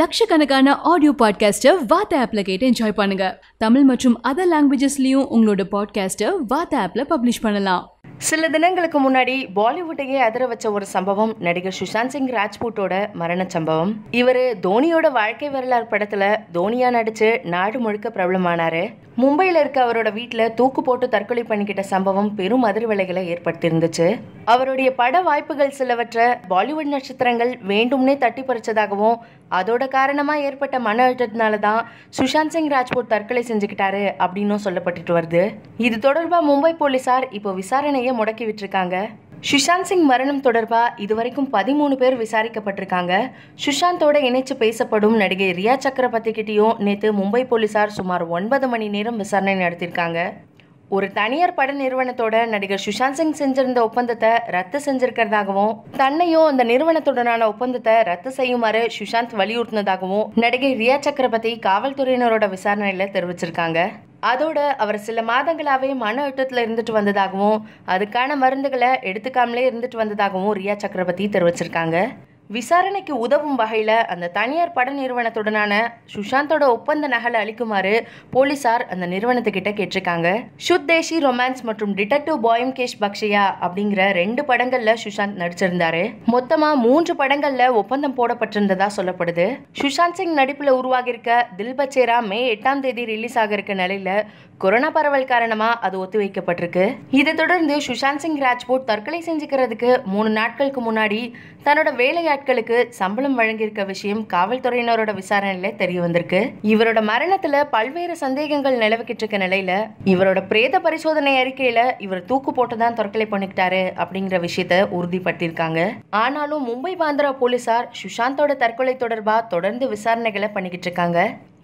லட்சக்கணக்கான ஆடியோ பாட்காஸ்ட்டை வாத்த ஆப்பில் கேட்டு என்ஜாய் பண்ணுங்க தமிழ் மற்றும் அதர் லாங்குவேஜஸ்லையும் உங்களோட பாட்காஸ்ட்டை வாத்த ஆப்பில் பப்ளிஷ் பண்ணலாம் சில தினங்களுக்கு முன்னாடி பாலிவுட்டையே அதிர வச்ச ஒரு சம்பவம் நடிகர் சுஷாந்த் சிங் ராஜ்பூட்டோட மரண சம்பவம் இவர் தோனியோட வாழ்க்கை வரலாறு படத்துல தோனியா நடிச்சு நாடு முழுக்க பிரபலமானாரு மும்பையில் இருக்க அவரோட வீட்டில் தூக்கு போட்டு தற்கொலை பண்ணிக்கிட்ட சம்பவம் பெரும் அதிர்வலைகளை ஏற்படுத்தியிருந்துச்சு அவருடைய பட வாய்ப்புகள் சிலவற்றை பாலிவுட் நட்சத்திரங்கள் வேண்டும்னே தட்டி பறிச்சதாகவும் அதோட காரணமாக ஏற்பட்ட மன அழுத்தத்தினால தான் சுஷாந்த் சிங் ராஜ்பூட் தற்கொலை செஞ்சுக்கிட்டாரு அப்படின்னும் சொல்லப்பட்டுட்டு வருது இது தொடர்பாக மும்பை போலீசார் இப்போ விசாரணை விசாரணையை முடக்கி விட்டுருக்காங்க சுஷாந்த் சிங் மரணம் தொடர்பாக இதுவரைக்கும் பதிமூணு பேர் விசாரிக்கப்பட்டிருக்காங்க சுஷாந்தோட இணைச்சு பேசப்படும் நடிகை ரியா சக்கரவர்த்தி கிட்டேயும் நேற்று மும்பை போலீசார் சுமார் ஒன்பது மணி நேரம் விசாரணை நடத்தியிருக்காங்க ஒரு தனியார் பட நிறுவனத்தோட நடிகர் சுஷாந்த் சிங் செஞ்சிருந்த ஒப்பந்தத்தை ரத்து செஞ்சிருக்கிறதாகவும் தன்னையும் அந்த நிறுவனத்துடனான ஒப்பந்தத்தை ரத்து செய்யுமாறு சுஷாந்த் வலியுறுத்தினதாகவும் நடிகை ரியா சக்கரவர்த்தி காவல்துறையினரோட விசாரணையில் தெரிவிச்சிருக்காங்க அதோட அவர் சில மாதங்களாகவே மன அழுத்தத்தில் இருந்துட்டு வந்ததாகவும் அதுக்கான மருந்துகளை எடுத்துக்காமலே இருந்துட்டு வந்ததாகவும் ரியா சக்கரவர்த்தி தெரிவிச்சிருக்காங்க விசாரணைக்கு உதவும் வகையில் அந்த தனியார் பட நிறுவனத்துடனான சுஷாந்தோட ஒப்பந்த நகலை அளிக்குமாறு போலீசார் அந்த நிறுவனத்துக்கிட்ட கேட்டிருக்காங்க சுத் ரொமான்ஸ் மற்றும் டிடெக்டிவ் கேஷ் பக்ஷயா அப்படிங்கிற ரெண்டு படங்களில் சுஷாந்த் நடிச்சிருந்தாரு மொத்தமாக மூன்று படங்களில் ஒப்பந்தம் போடப்பட்டிருந்ததா சொல்லப்படுது சுஷாந்த் சிங் நடிப்பில் உருவாகியிருக்க தில் பச்சேரா மே எட்டாம் தேதி ரிலீஸ் ஆக இருக்க நிலையில் கொரோனா பரவல் காரணமாக அது ஒத்திவைக்கப்பட்டிருக்கு இதை தொடர்ந்து சுஷாந்த் சிங் ராஜ்போட் தற்கொலை செஞ்சுக்கிறதுக்கு மூணு நாட்களுக்கு முன்னாடி தன்னோட வேலையை கான்ட்ராக்ட்களுக்கு சம்பளம் வழங்கியிருக்க விஷயம் காவல்துறையினரோட விசாரணையில தெரிய வந்திருக்கு இவரோட மரணத்துல பல்வேறு சந்தேகங்கள் நிலவிக்கிட்டு இருக்க நிலையில இவரோட பிரேத பரிசோதனை அறிக்கையில இவர் தூக்கு போட்டுதான் தற்கொலை பண்ணிக்கிட்டாரு அப்படிங்கிற விஷயத்த உறுதிப்படுத்தியிருக்காங்க ஆனாலும் மும்பை பாந்திரா போலீசார் சுஷாந்தோட தற்கொலை தொடர்பா தொடர்ந்து விசாரணைகளை பண்ணிக்கிட்டு இருக்காங்க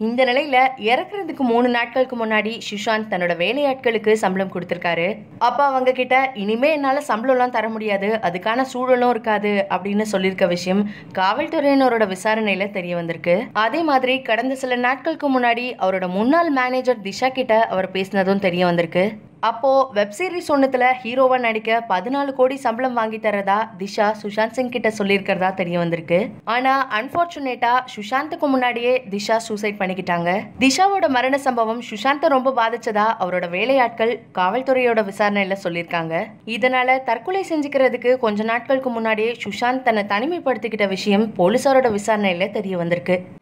இந்த நிலையில இறக்குறதுக்கு மூணு நாட்களுக்கு முன்னாடி சுஷாந்த் தன்னோட வேலையாட்களுக்கு சம்பளம் கொடுத்துருக்காரு அப்போ அவங்க கிட்ட இனிமே என்னால் சம்பளம்லாம் தர முடியாது அதுக்கான சூழலும் இருக்காது அப்படின்னு சொல்லியிருக்க விஷயம் காவல்துறையினரோட விசாரணையில தெரிய வந்திருக்கு அதே மாதிரி கடந்த சில நாட்களுக்கு முன்னாடி அவரோட முன்னாள் மேனேஜர் திஷா கிட்ட அவர் பேசினதும் தெரிய வந்திருக்கு அப்போது வெப் சீரிஸ் ஒன்றுத்தில் ஹீரோவாக நடிக்க பதினாலு கோடி சம்பளம் வாங்கி தரதா திஷா சுஷாந்த் சிங் கிட்ட சொல்லியிருக்கிறதா தெரிய வந்திருக்கு ஆனால் அன்ஃபார்ச்சுனேட்டா சுஷாந்துக்கு முன்னாடியே திஷா சூசைட் பண்ணிக்கிட்டாங்க திஷாவோட மரண சம்பவம் சுஷாந்தை ரொம்ப பாதிச்சதா அவரோட வேலையாட்கள் காவல்துறையோட விசாரணையில் சொல்லியிருக்காங்க இதனால தற்கொலை செஞ்சுக்கிறதுக்கு கொஞ்ச நாட்களுக்கு முன்னாடியே சுஷாந்த் தன்னை தனிமைப்படுத்திக்கிட்ட விஷயம் போலீஸாரோட விசாரணையில் தெரிய வந்திருக்கு